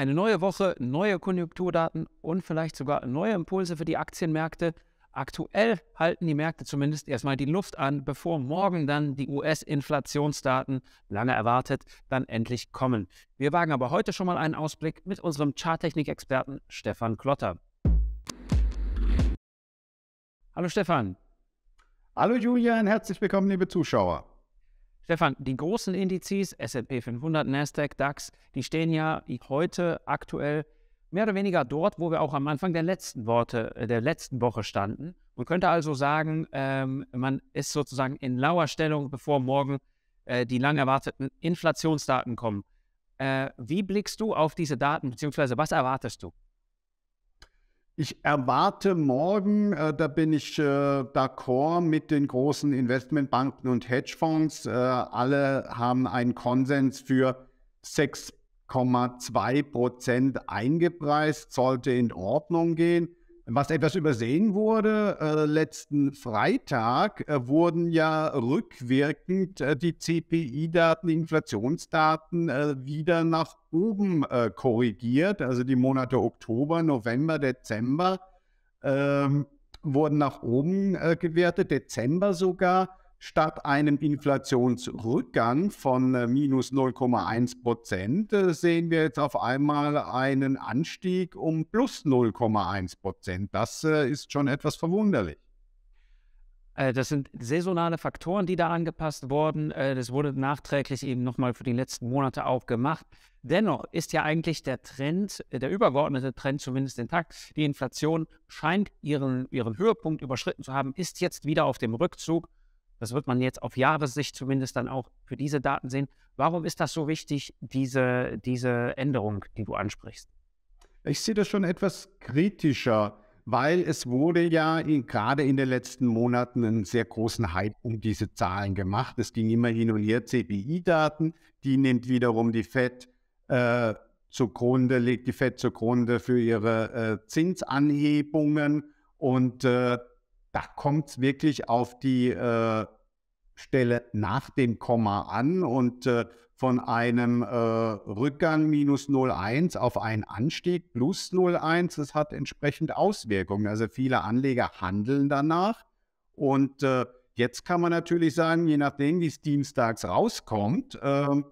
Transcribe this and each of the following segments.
Eine neue Woche, neue Konjunkturdaten und vielleicht sogar neue Impulse für die Aktienmärkte. Aktuell halten die Märkte zumindest erstmal die Luft an, bevor morgen dann die US-Inflationsdaten, lange erwartet, dann endlich kommen. Wir wagen aber heute schon mal einen Ausblick mit unserem Charttechnik-Experten Stefan Klotter. Hallo Stefan. Hallo Julian, herzlich willkommen, liebe Zuschauer. Stefan, die großen Indizes, SP 500, NASDAQ, DAX, die stehen ja heute aktuell mehr oder weniger dort, wo wir auch am Anfang der letzten Worte, äh, der letzten Woche standen. Man könnte also sagen, ähm, man ist sozusagen in lauer Stellung, bevor morgen äh, die lang erwarteten Inflationsdaten kommen. Äh, wie blickst du auf diese Daten, beziehungsweise was erwartest du? Ich erwarte morgen, äh, da bin ich äh, d'accord mit den großen Investmentbanken und Hedgefonds. Äh, alle haben einen Konsens für 6,2 Prozent eingepreist, sollte in Ordnung gehen. Was etwas übersehen wurde, äh, letzten Freitag äh, wurden ja rückwirkend äh, die CPI-Daten, die Inflationsdaten äh, wieder nach oben äh, korrigiert. Also die Monate Oktober, November, Dezember ähm, wurden nach oben äh, gewertet, Dezember sogar statt einem Inflationsrückgang von äh, minus 0,1 Prozent äh, sehen wir jetzt auf einmal einen Anstieg um plus 0,1 Prozent. Das äh, ist schon etwas verwunderlich. Das sind saisonale Faktoren, die da angepasst wurden. Das wurde nachträglich eben nochmal für die letzten Monate auch gemacht. Dennoch ist ja eigentlich der Trend, der übergeordnete Trend zumindest intakt. Die Inflation scheint ihren, ihren Höhepunkt überschritten zu haben, ist jetzt wieder auf dem Rückzug das wird man jetzt auf Jahressicht zumindest dann auch für diese Daten sehen. Warum ist das so wichtig, diese, diese Änderung, die du ansprichst? Ich sehe das schon etwas kritischer, weil es wurde ja in, gerade in den letzten Monaten einen sehr großen Hype um diese Zahlen gemacht. Es ging immer hin und her CPI-Daten, die nimmt wiederum die FED äh, zugrunde, legt die FED zugrunde für ihre äh, Zinsanhebungen und äh, da kommt es wirklich auf die äh, Stelle nach dem Komma an und äh, von einem äh, Rückgang minus 0,1 auf einen Anstieg plus 0,1, das hat entsprechend Auswirkungen. Also viele Anleger handeln danach und äh, jetzt kann man natürlich sagen, je nachdem, wie es dienstags rauskommt, ähm,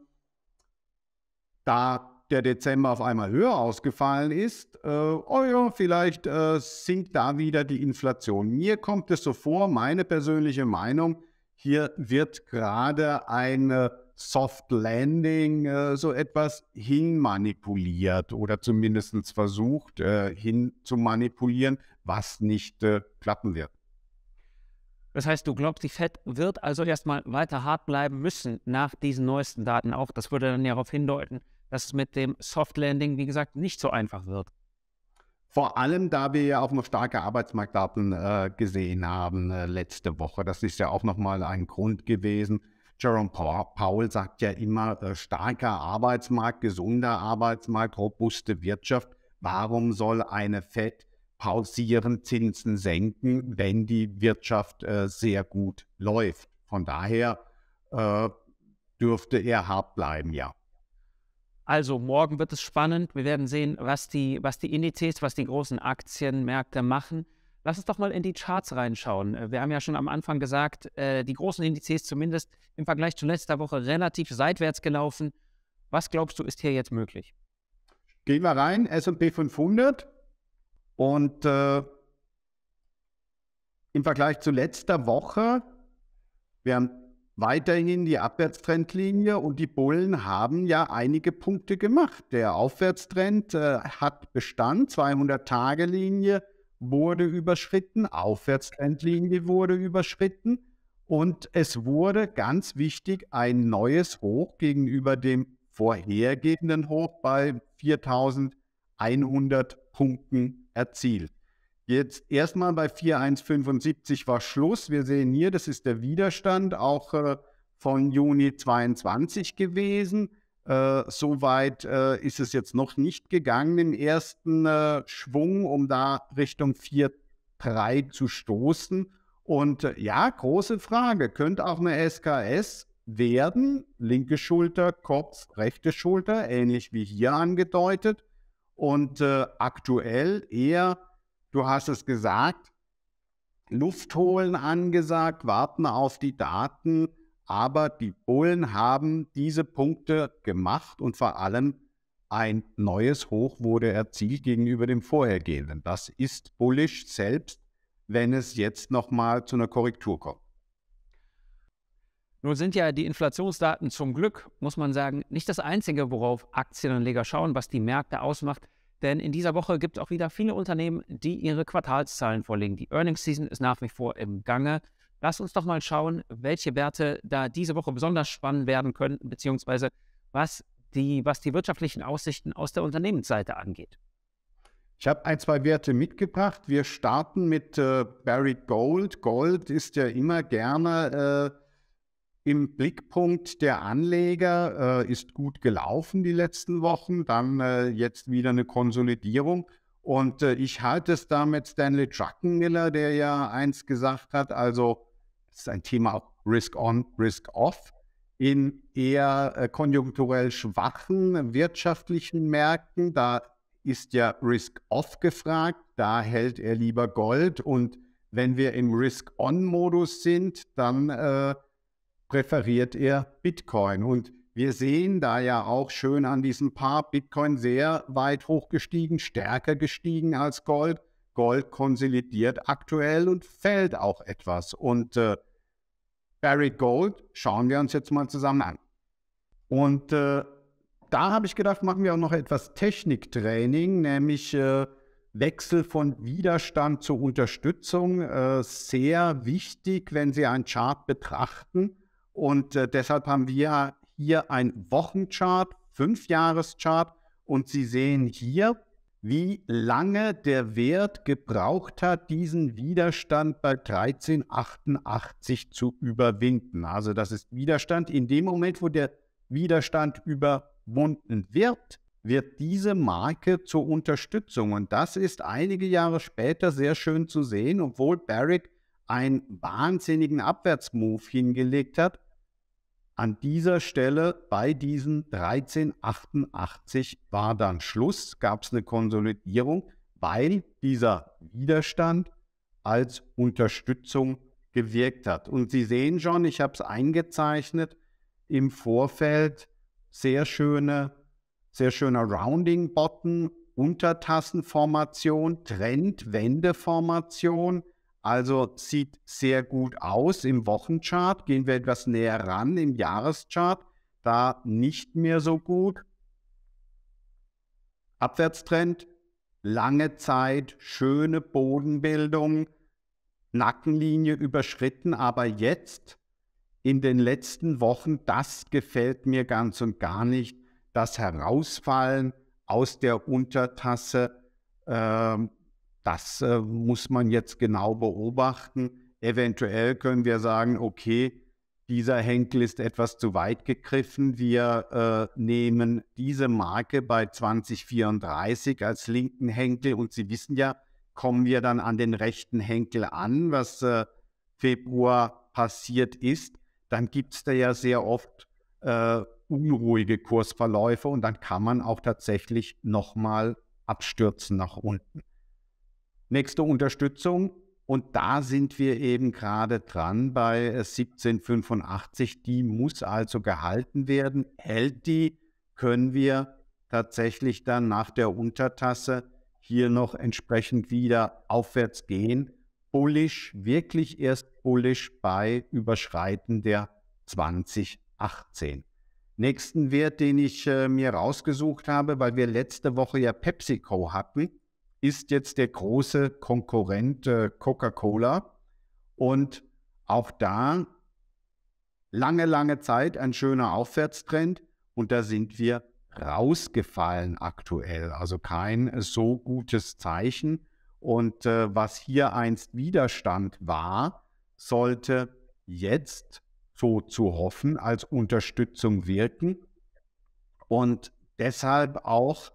da der Dezember auf einmal höher ausgefallen ist, äh, oh ja, vielleicht äh, sinkt da wieder die Inflation. Mir kommt es so vor, meine persönliche Meinung, hier wird gerade ein Soft Landing äh, so etwas hinmanipuliert oder zumindest versucht äh, hin zu manipulieren, was nicht äh, klappen wird. Das heißt, du glaubst, die Fed wird also erstmal weiter hart bleiben müssen nach diesen neuesten Daten auch. Das würde dann darauf hindeuten, dass es mit dem Soft Landing, wie gesagt, nicht so einfach wird. Vor allem, da wir ja auch noch starke Arbeitsmarktdaten äh, gesehen haben äh, letzte Woche. Das ist ja auch nochmal ein Grund gewesen. Jerome Powell sagt ja immer, äh, starker Arbeitsmarkt, gesunder Arbeitsmarkt, robuste Wirtschaft. Warum soll eine Fed pausieren, Zinsen senken, wenn die Wirtschaft äh, sehr gut läuft? Von daher äh, dürfte er hart bleiben, ja. Also morgen wird es spannend. Wir werden sehen, was die, was die Indizes, was die großen Aktienmärkte machen. Lass uns doch mal in die Charts reinschauen. Äh, wir haben ja schon am Anfang gesagt, äh, die großen Indizes zumindest im Vergleich zu letzter Woche relativ seitwärts gelaufen. Was glaubst du, ist hier jetzt möglich? Gehen wir rein, SP 500. Und äh, im Vergleich zu letzter Woche, wir haben weiterhin die Abwärtstrendlinie und die Bullen haben ja einige Punkte gemacht. Der Aufwärtstrend äh, hat Bestand, 200-Tage-Linie wurde überschritten, Aufwärtstrendlinie wurde überschritten und es wurde ganz wichtig ein neues Hoch gegenüber dem vorhergehenden Hoch bei 4100 Punkten erzielt. Jetzt erstmal bei 4,175 war Schluss. Wir sehen hier, das ist der Widerstand auch äh, von Juni 22 gewesen. Äh, Soweit äh, ist es jetzt noch nicht gegangen im ersten äh, Schwung, um da Richtung 4,3 zu stoßen. Und äh, ja, große Frage, könnte auch eine SKS werden, linke Schulter, Kopf, rechte Schulter, ähnlich wie hier angedeutet. Und äh, aktuell eher du hast es gesagt, Luft holen angesagt, warten auf die Daten, aber die Bullen haben diese Punkte gemacht und vor allem ein neues Hoch wurde erzielt gegenüber dem vorhergehenden. Das ist bullisch, selbst wenn es jetzt nochmal zu einer Korrektur kommt. Nun sind ja die Inflationsdaten zum Glück, muss man sagen, nicht das Einzige, worauf Aktienanleger schauen, was die Märkte ausmacht. Denn in dieser Woche gibt es auch wieder viele Unternehmen, die ihre Quartalszahlen vorlegen. Die Earnings Season ist nach wie vor im Gange. Lass uns doch mal schauen, welche Werte da diese Woche besonders spannend werden können, beziehungsweise was die, was die wirtschaftlichen Aussichten aus der Unternehmensseite angeht. Ich habe ein, zwei Werte mitgebracht. Wir starten mit äh, Barrick Gold. Gold ist ja immer gerne äh im Blickpunkt der Anleger, äh, ist gut gelaufen die letzten Wochen, dann äh, jetzt wieder eine Konsolidierung. Und äh, ich halte es da mit Stanley Druckenmiller, der ja eins gesagt hat, also es ist ein Thema auch Risk on, Risk off. In eher äh, konjunkturell schwachen wirtschaftlichen Märkten, da ist ja Risk off gefragt, da hält er lieber Gold. Und wenn wir im Risk on-Modus sind, dann äh, präferiert er Bitcoin. Und wir sehen da ja auch schön an diesem Paar Bitcoin sehr weit hochgestiegen, stärker gestiegen als Gold. Gold konsolidiert aktuell und fällt auch etwas. Und äh, Barry Gold schauen wir uns jetzt mal zusammen an. Und äh, da habe ich gedacht, machen wir auch noch etwas Techniktraining, nämlich äh, Wechsel von Widerstand zur Unterstützung. Äh, sehr wichtig, wenn Sie einen Chart betrachten. Und äh, deshalb haben wir hier ein Wochenchart, Fünfjahreschart. Und Sie sehen hier, wie lange der Wert gebraucht hat, diesen Widerstand bei 1388 zu überwinden. Also das ist Widerstand. In dem Moment, wo der Widerstand überwunden wird, wird diese Marke zur Unterstützung. Und das ist einige Jahre später sehr schön zu sehen, obwohl Barrick einen wahnsinnigen Abwärtsmove hingelegt hat an dieser Stelle bei diesen 1388 war dann Schluss, gab es eine Konsolidierung, weil dieser Widerstand als Unterstützung gewirkt hat. Und Sie sehen schon, ich habe es eingezeichnet, im Vorfeld sehr schöne, sehr schöner Rounding-Bottom, Untertassenformation, Trendwendeformation. formation also sieht sehr gut aus im Wochenchart. Gehen wir etwas näher ran im Jahreschart. Da nicht mehr so gut. Abwärtstrend, lange Zeit, schöne Bodenbildung, Nackenlinie überschritten, aber jetzt in den letzten Wochen, das gefällt mir ganz und gar nicht, das Herausfallen aus der Untertasse ähm, das äh, muss man jetzt genau beobachten. Eventuell können wir sagen, okay, dieser Henkel ist etwas zu weit gegriffen. Wir äh, nehmen diese Marke bei 2034 als linken Henkel und Sie wissen ja, kommen wir dann an den rechten Henkel an, was äh, Februar passiert ist, dann gibt es da ja sehr oft äh, unruhige Kursverläufe und dann kann man auch tatsächlich nochmal abstürzen nach unten. Nächste Unterstützung. Und da sind wir eben gerade dran bei 1785. Äh, die muss also gehalten werden. Hält die, können wir tatsächlich dann nach der Untertasse hier noch entsprechend wieder aufwärts gehen. Bullish, wirklich erst bullish bei Überschreiten der 2018. Nächsten Wert, den ich äh, mir rausgesucht habe, weil wir letzte Woche ja PepsiCo hatten, ist jetzt der große Konkurrent äh, Coca-Cola. Und auch da lange, lange Zeit ein schöner Aufwärtstrend. Und da sind wir rausgefallen aktuell. Also kein so gutes Zeichen. Und äh, was hier einst Widerstand war, sollte jetzt so zu hoffen als Unterstützung wirken. Und deshalb auch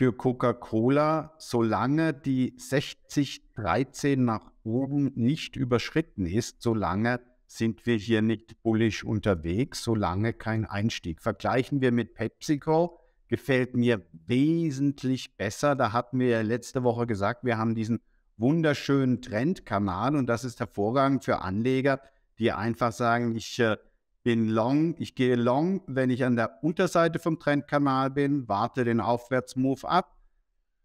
für Coca-Cola, solange die 6013 nach oben nicht überschritten ist, solange sind wir hier nicht bullisch unterwegs, solange kein Einstieg. Vergleichen wir mit PepsiCo, gefällt mir wesentlich besser. Da hatten wir ja letzte Woche gesagt, wir haben diesen wunderschönen Trendkanal und das ist hervorragend für Anleger, die einfach sagen, ich äh, bin long, ich gehe long, wenn ich an der Unterseite vom Trendkanal bin, warte den Aufwärtsmove ab,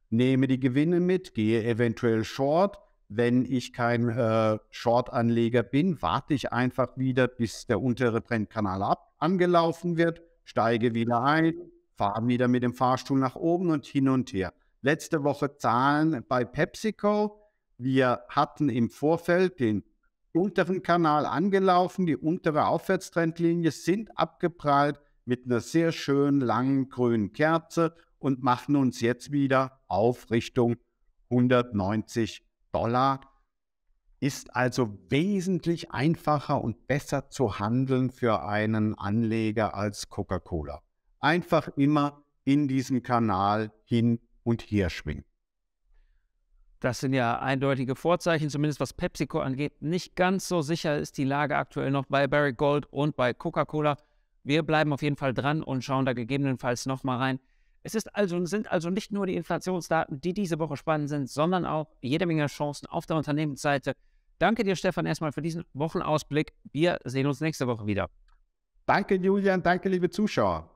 nehme die Gewinne mit, gehe eventuell short. Wenn ich kein äh, Short-Anleger bin, warte ich einfach wieder, bis der untere Trendkanal ab angelaufen wird, steige wieder ein, fahre wieder mit dem Fahrstuhl nach oben und hin und her. Letzte Woche Zahlen bei PepsiCo. Wir hatten im Vorfeld den unteren Kanal angelaufen, die untere Aufwärtstrendlinie sind abgeprallt mit einer sehr schönen langen grünen Kerze und machen uns jetzt wieder auf Richtung 190 Dollar. Ist also wesentlich einfacher und besser zu handeln für einen Anleger als Coca-Cola. Einfach immer in diesem Kanal hin und her schwingen. Das sind ja eindeutige Vorzeichen, zumindest was PepsiCo angeht. Nicht ganz so sicher ist die Lage aktuell noch bei Barrick Gold und bei Coca-Cola. Wir bleiben auf jeden Fall dran und schauen da gegebenenfalls nochmal rein. Es ist also, sind also nicht nur die Inflationsdaten, die diese Woche spannend sind, sondern auch jede Menge Chancen auf der Unternehmensseite. Danke dir, Stefan, erstmal für diesen Wochenausblick. Wir sehen uns nächste Woche wieder. Danke, Julian. Danke, liebe Zuschauer.